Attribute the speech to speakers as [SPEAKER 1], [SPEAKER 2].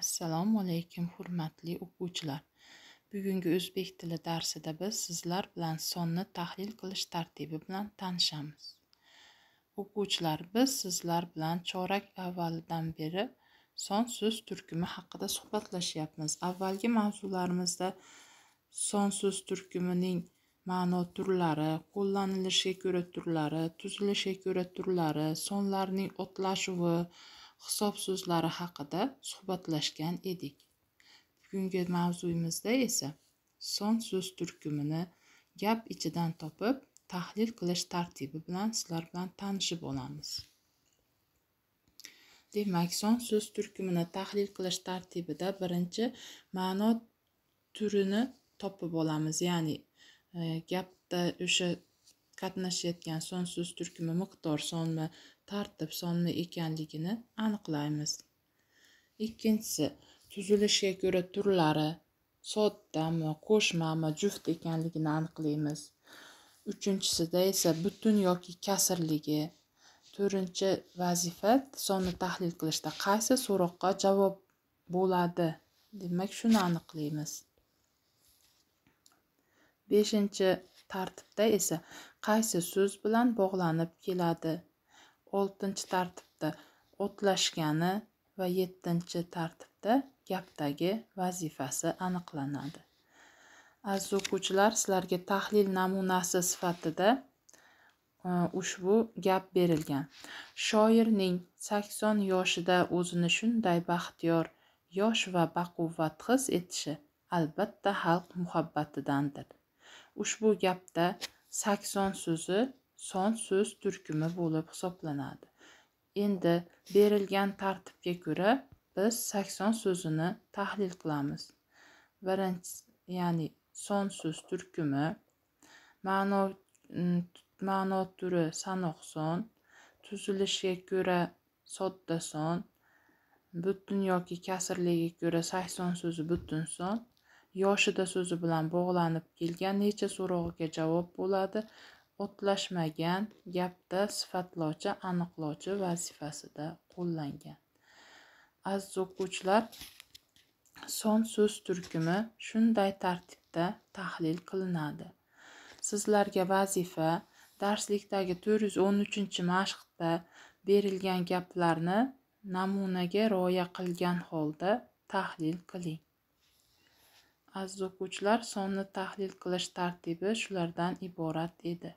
[SPEAKER 1] assalomu alaykum hurmatli o'quvchilar bugungi o'zbek tili darsida biz sizlar bilan sonni tahlil qilish tartibi bilan tanishamiz o'quvchilar biz sizlar bilan chorak avvaldan beri son so'z turkumi haqida suhbatlashyapmiz avvalgi mavzularimizda son so'z turkumining ma'no turlari qo'llanilishiga ko'ra turlari tuzilishiga ko'ra turlari sonlarning otlashuvi hisob so'zlari haqida suhbatlashgan edik bugungi mavzuimizda esa son so'z turkumini gap ichidan topib tahlil qilish tartibi bilan sizlar bilan tanishib olamiz demak son so'z turkumini tahlil qilish tartibida birinchi ma'no turini topib olamiz ya'ni e, gapda o'sha qatnashayotgan son so'z turkumi miqdor sonmi tartib sonni ekanligini aniqlaymiz ikkinchisi tuzilishiga ko'ra turlari soddami qo'shmami juft ekanligini aniqlaymiz uchinchisida esa butun yoki kasrligi to'rtinchi vazifa sonni tahlil qilishda qaysi so'roqqa javob bo'ladi demak shuni aniqlaymiz beshinchi tartibda esa qaysi so'z bilan bog'lanib keladi oltinchi tartibda o'tlashgani va yettinchi tartibda gapdagi vazifasi aniqlanadi aziz o'quvchilar sizlarga tahlil namunasi sifatida e, ushbu gap berilgan shoirning sakson yoshida o'zini shunday baxtiyor yosh va baquvvat his etishi albatta xalq muhabbatidandir ushbu gapda sakson so'zi son söz turkumi bo'lib soplanadı. endi berilgan tartibga ko'ra biz sakson so'zini tahlil qilamiz birinchi ya'ni son söz turkumi ma'no ma'no turi sanoq son tuzilishiga ko'ra sodda son butun yoki kəsirliyi ko'ra sakson so'zi butun son yoshida so'zi bilan bog'lanib kelgan necha so'roviga javob bo'ladi o'tlashmagan gapda sifatlovchi aniqlovchi vazifasida qo'llangan aziz o'quvchilar son so'z turkumi shunday tartibda tahlil qilinadi sizlarga vazifa darslikdagi to'rt yuz o'n uchinchi mashqda berilgan gaplarni namunaga rioya qilgan holda tahlil qiling aziz o'quvchilar sonni tahlil qilish tartibi shulardan iborat edi